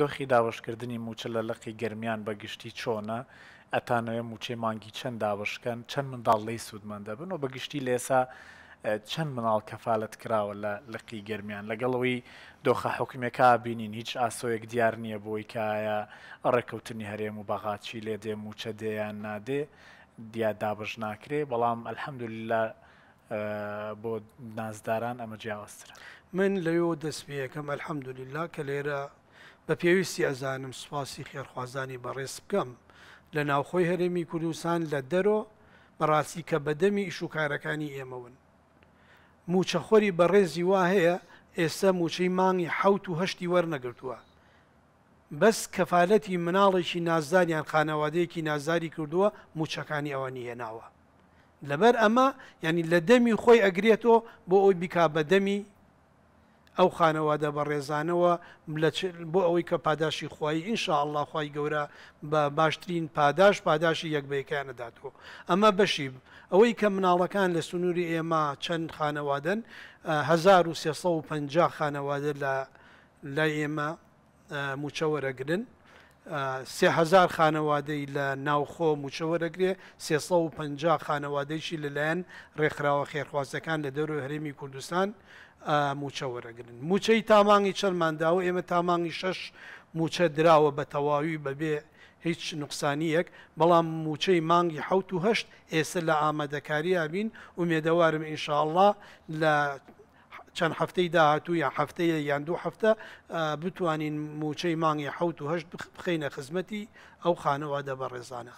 دۆخی داوەشکردنی موچە لە لەقی گەرمیان بە گشتی چۆنە ئەتانەوە موچێ مانگی چەند داوەشکەن چەند منداڵ لی سوودمان دەبن و بە گشتی لێسا چەند مناڵ کەفاالت کراوە لە لەقی گەرمیان لەگەڵەوەی دۆخە حکومێکا بینین هیچ ئاسۆیەک دیار نییە بۆی کایە ڕێککەوتنی هەرێم و بەغاچی لێ دێ موچە دێیان نادێ دیا دابش ناکرێ بەڵام ئەلحەمدوللا بۆ نازداران ئەمە جیاوازترە من لەوێ دەست پێەکەم ئەلحەمدوللا کە لێرە بە پێویستی ئەزانم سوپاسی خێرخوازانی بەڕێز بکەم لە ناوخۆی هەرێمی کوردستان لە دەرۆ بەڕاستی کە بەدەمی ئیشوکارەکانی ئێمەون موچەخۆری بەڕێزی وا هەیە ئێستا موچەی مانگی حوت و هەشتی وەرنەگرتووە بەس کەفاەتی مناڵێکی نازدانیان خانەوادەیەکی نازاری کردووە موچەکانی ئەوانی هێناوە لەبەر ئەمە ینی لە دەمی خۆی ئەگرێتەوە بۆ ئەوی بیکا بە دەمی ئەو خانەوادە بە ڕێزانەوە بۆ ئەوەی کە پاداشی خۆی ئینشاء الله خی گەورە بە باشترین پاداش پاداشی یەکبیەکانە داتەوە ئەمە بەشی ئەوەی کە مناڵەکان لە سنووری ئێمە چەند خانەوادن 1350 خانەوادە لە لای ئێمە موچەوەرەگرن سهزار خانەوادەی لە ناوخۆ موچەوەرەگرێ سێ500 خانەوادەیشی لەلایەن ڕێکخراوە خێرخوازەکان لە دەور و هەرێمی کوردستان موچەوەرەگرن موچەی تامانگی چەندمانداوە ئێمە تامانگی شش موچە دراوە بە تەواوی بەبێ هیچ نقصانیەک بەڵام موچەی مانگی حوت و هەشت ئێستا لە ئامادەکاری ئابین و مێدەوارم ئینشاءله لە چەند هەفتەی داهاتوو یا هەفتەیە یان دوو هەفتە بتوانین موچەی مانگی حوت و هەشت بخینە خزمەتی ئەو خانەوادە بە ڕێزانە.